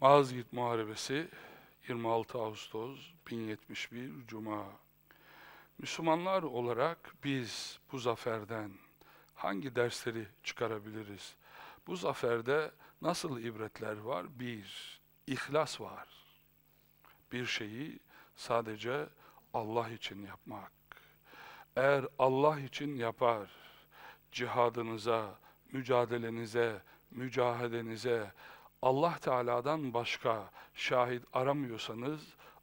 Malazgirt Muharebesi 26 Ağustos 1071 Cuma. Müslümanlar olarak biz bu zaferden hangi dersleri çıkarabiliriz? Bu zaferde nasıl ibretler var? Bir, ihlas var. Bir şeyi sadece Allah için yapmak. Eğer Allah için yapar, cihadınıza, mücadelenize, mücahedenize, Allah Teala'dan başka şahit aramıyorsanız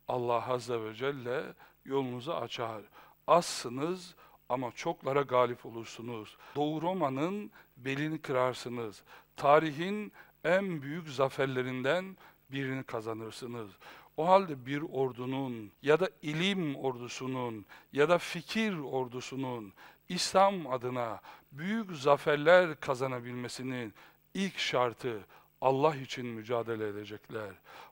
Allah Azze ve Celle yolunuzu açar. Azsınız ama çoklara galip olursunuz. Doğu Roma'nın belini kırarsınız. Tarihin en büyük zaferlerinden birini kazanırsınız. O halde bir ordunun ya da ilim ordusunun ya da fikir ordusunun İslam adına büyük zaferler kazanabilmesinin ilk şartı Allah için mücadele edecekler.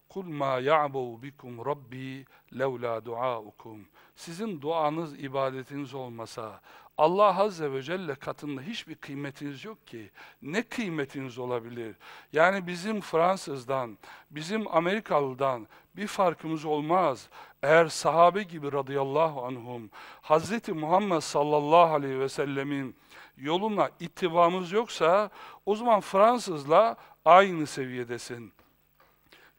Kul ma ya'bu bikum rabbi levla duaukum. Sizin duanız, ibadetiniz olmasa Allah Azze ve Celle katında hiçbir kıymetiniz yok ki. Ne kıymetiniz olabilir? Yani bizim Fransızdan, bizim Amerikalıdan bir farkımız olmaz. Eğer sahabe gibi radıyallahu anhum, Hz. Muhammed sallallahu aleyhi ve sellemin yoluna itibamız yoksa, o zaman Fransızla aynı seviyedesin.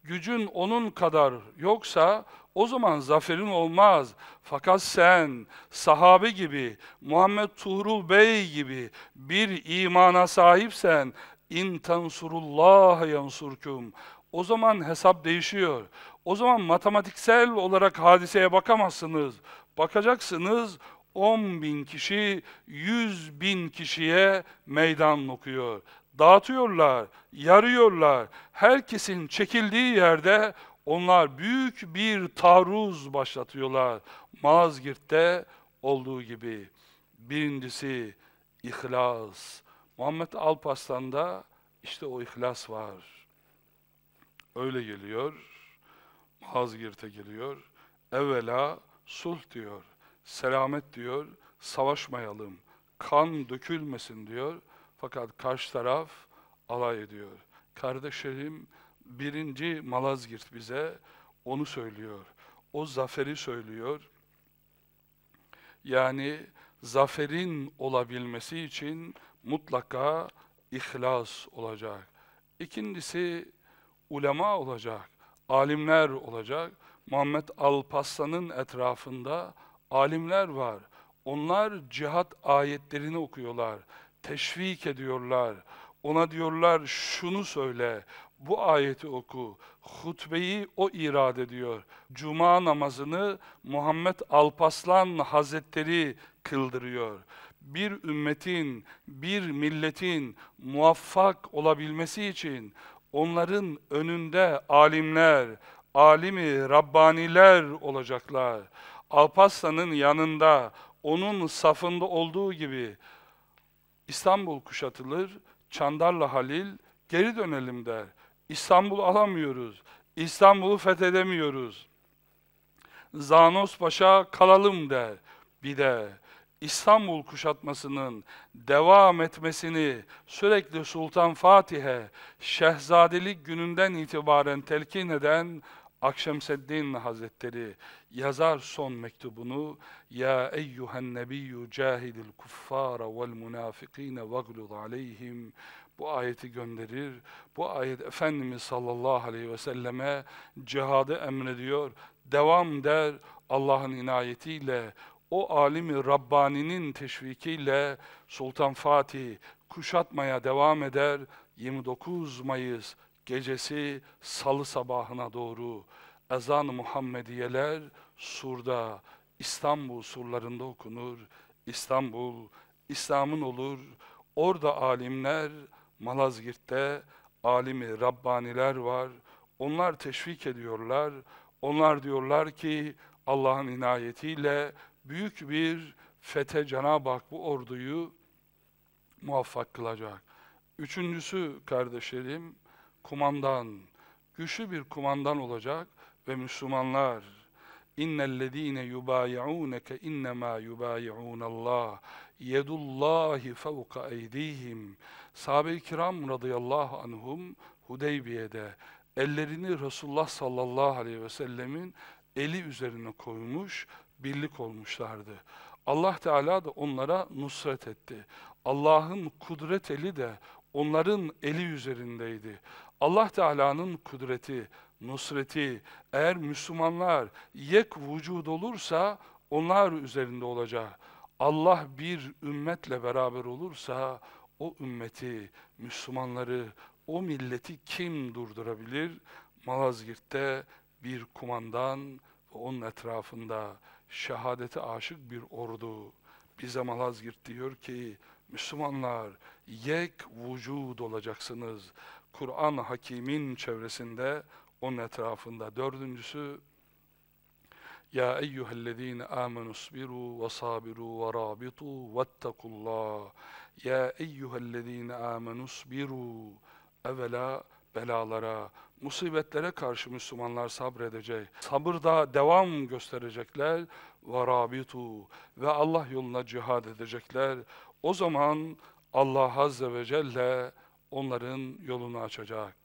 Gücün onun kadar yoksa o zaman zaferin olmaz. Fakat sen sahabe gibi, Muhammed Tuğrul Bey gibi bir imana sahipsen in tansurullah yansurkum. O zaman hesap değişiyor. O zaman matematiksel olarak hadiseye bakamazsınız. Bakacaksınız 10 bin kişi 100 bin kişiye meydan okuyor dağıtıyorlar, yarıyorlar. Herkesin çekildiği yerde onlar büyük bir taarruz başlatıyorlar. Mazgirt'te olduğu gibi. Birincisi ihlas. Muhammed Alpaslan'da işte o ihlas var. Öyle geliyor. Mazgirt'e geliyor. Evvela sulh diyor, selamet diyor, savaşmayalım, kan dökülmesin diyor. Fakat karşı taraf alay ediyor. Kardeşlerim birinci Malazgirt bize onu söylüyor. O zaferi söylüyor. Yani zaferin olabilmesi için mutlaka ihlas olacak. İkincisi ulema olacak, alimler olacak. Muhammed Alparslan'ın etrafında alimler var. Onlar cihat ayetlerini okuyorlar teşvik ediyorlar. Ona diyorlar şunu söyle, bu ayeti oku, hutbeyi o irade ediyor. Cuma namazını Muhammed Alpaslan Hazretleri kıldırıyor. Bir ümmetin, bir milletin muvaffak olabilmesi için onların önünde alimler, alimi Rabbaniler olacaklar. Alpaslan'ın yanında, onun safında olduğu gibi İstanbul kuşatılır, Çandarlı Halil geri dönelim der. İstanbul alamıyoruz, İstanbul'u fethedemiyoruz. Zanos Paşa kalalım der. Bir de İstanbul kuşatmasının devam etmesini sürekli Sultan Fatih'e şehzadelik gününden itibaren telkin eden Akşemseddin Hazretleri yazar son mektubunu Ya eyyühen nebiyyü cahidil kuffara vel münafikine veglud aleyhim bu ayeti gönderir. Bu ayet Efendimiz sallallahu aleyhi ve selleme cihadı emrediyor. Devam der Allah'ın inayetiyle o alimi Rabbani'nin teşvikiyle Sultan Fatih kuşatmaya devam eder. 29 Mayıs gecesi salı sabahına doğru ezan-ı Muhammediyeler surda, İstanbul surlarında okunur. İstanbul, İslam'ın olur. Orada alimler, Malazgirt'te alimi Rabbaniler var. Onlar teşvik ediyorlar. Onlar diyorlar ki Allah'ın inayetiyle büyük bir fete Cenab-ı Hak bu orduyu muvaffak kılacak. Üçüncüsü kardeşlerim, kumandan, güçlü bir kumandan olacak ve Müslümanlar innellezine yubayi'unke innema yubayi'unallah yedullahi fevka eydihim sahabe-i kiram radıyallahu anhum Hudeybiye'de ellerini Resulullah sallallahu aleyhi ve sellemin eli üzerine koymuş, birlik olmuşlardı. Allah Teala da onlara nusret etti. Allah'ın kudret eli de onların eli üzerindeydi. Allah Teala'nın kudreti, nusreti eğer Müslümanlar yek vücud olursa onlar üzerinde olacak. Allah bir ümmetle beraber olursa o ümmeti, Müslümanları, o milleti kim durdurabilir? Malazgirt'te bir kumandan ve onun etrafında şehadete aşık bir ordu. Bize Malazgirt diyor ki Müslümanlar yek vücud olacaksınız. Kur'an Hakim'in çevresinde, onun etrafında. Dördüncüsü, Ya eyyühellezine amenusbiru ve sabiru ve rabitu vettekullah. Ya eyyühellezine amenusbiru. Evvela belalara, musibetlere karşı Müslümanlar sabredecek. Sabırda devam gösterecekler ve rabitu ve Allah yoluna cihad edecekler. O zaman Allah Azze ve Celle onların yolunu açacak.